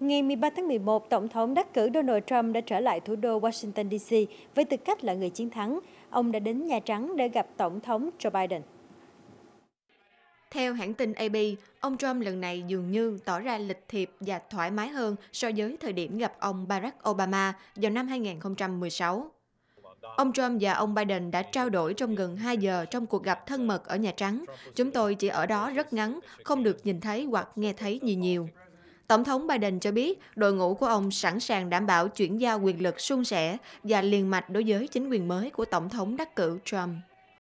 Ngày 13 tháng 11, Tổng thống đắc cử Donald Trump đã trở lại thủ đô Washington DC với tư cách là người chiến thắng. Ông đã đến Nhà Trắng để gặp Tổng thống Joe Biden. Theo hãng tin AP, ông Trump lần này dường như tỏ ra lịch thiệp và thoải mái hơn so với thời điểm gặp ông Barack Obama vào năm 2016. Ông Trump và ông Biden đã trao đổi trong gần 2 giờ trong cuộc gặp thân mật ở Nhà Trắng. Chúng tôi chỉ ở đó rất ngắn, không được nhìn thấy hoặc nghe thấy gì nhiều. Tổng thống Biden cho biết đội ngũ của ông sẵn sàng đảm bảo chuyển giao quyền lực suôn sẻ và liền mạch đối với chính quyền mới của Tổng thống đắc cử Trump.